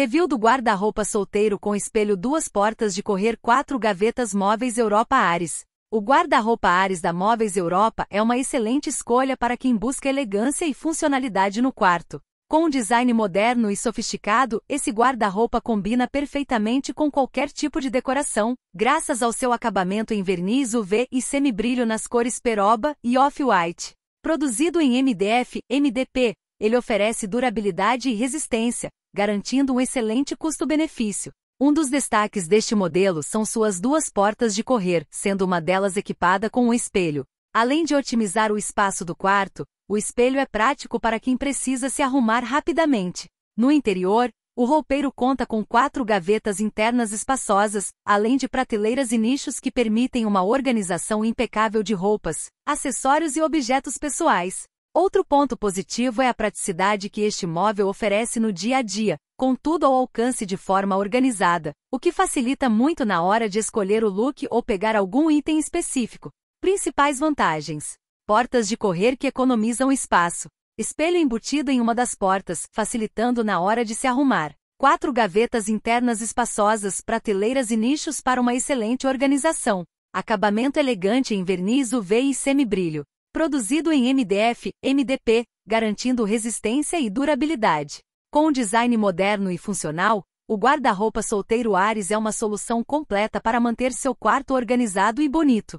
Review do guarda-roupa solteiro com espelho duas portas de correr quatro gavetas móveis Europa Ares. O guarda-roupa Ares da Móveis Europa é uma excelente escolha para quem busca elegância e funcionalidade no quarto. Com um design moderno e sofisticado, esse guarda-roupa combina perfeitamente com qualquer tipo de decoração, graças ao seu acabamento em verniz UV e semibrilho nas cores peroba e off-white. Produzido em MDF, MDP, ele oferece durabilidade e resistência, garantindo um excelente custo-benefício. Um dos destaques deste modelo são suas duas portas de correr, sendo uma delas equipada com um espelho. Além de otimizar o espaço do quarto, o espelho é prático para quem precisa se arrumar rapidamente. No interior, o roupeiro conta com quatro gavetas internas espaçosas, além de prateleiras e nichos que permitem uma organização impecável de roupas, acessórios e objetos pessoais. Outro ponto positivo é a praticidade que este móvel oferece no dia a dia, com tudo ao alcance de forma organizada, o que facilita muito na hora de escolher o look ou pegar algum item específico. Principais vantagens: portas de correr que economizam espaço, espelho embutido em uma das portas, facilitando na hora de se arrumar, quatro gavetas internas espaçosas, prateleiras e nichos para uma excelente organização, acabamento elegante em verniz UV e semibrilho, Produzido em MDF, MDP, garantindo resistência e durabilidade. Com um design moderno e funcional, o guarda-roupa solteiro Ares é uma solução completa para manter seu quarto organizado e bonito.